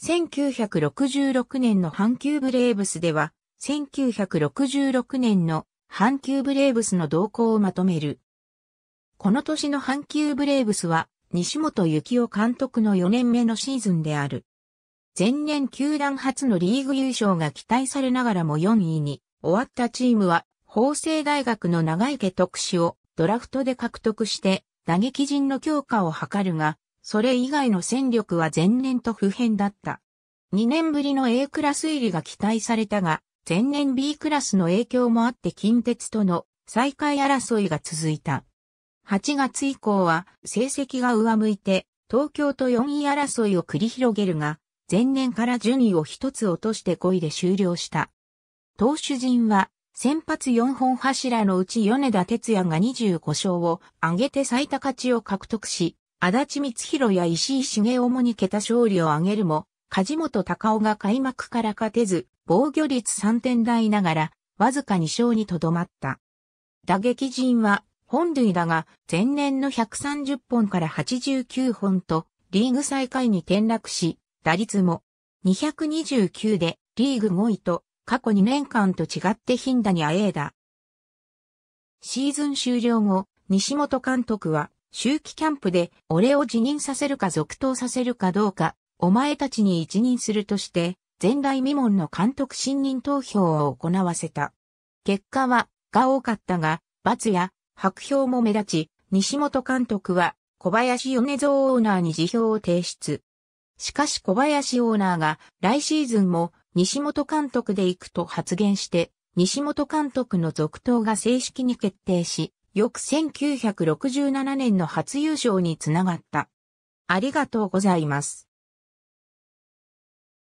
1966年の阪急ブレーブスでは、1966年の阪急ブレーブスの動向をまとめる。この年の阪急ブレーブスは、西本幸夫監督の4年目のシーズンである。前年球団初のリーグ優勝が期待されながらも4位に終わったチームは、法政大学の長池特使をドラフトで獲得して打撃陣の強化を図るが、それ以外の戦力は前年と不変だった。2年ぶりの A クラス入りが期待されたが、前年 B クラスの影響もあって近鉄との再開争いが続いた。8月以降は成績が上向いて、東京と4位争いを繰り広げるが、前年から順位を一つ落として5位で終了した。投手陣は、先発4本柱のうち米田哲也が25勝を挙げて最多勝ちを獲得し、足立光弘や石井茂雄もに桁勝利を挙げるも、梶本隆夫が開幕から勝てず、防御率3点台ながら、わずか2勝にとどまった。打撃陣は、本塁打が前年の130本から89本と、リーグ最下位に転落し、打率も229でリーグ5位と、過去2年間と違って頻打にあえいだ。シーズン終了後、西本監督は周期キャンプで俺を辞任させるか続投させるかどうか、お前たちに一任するとして、前代未聞の監督信任投票を行わせた。結果は、が多かったが、罰や白票も目立ち、西本監督は小林米蔵オーナーに辞表を提出。しかし小林オーナーが来シーズンも西本監督で行くと発言して、西本監督の続投が正式に決定し、翌1967年の初優勝につながった。ありがとうございます。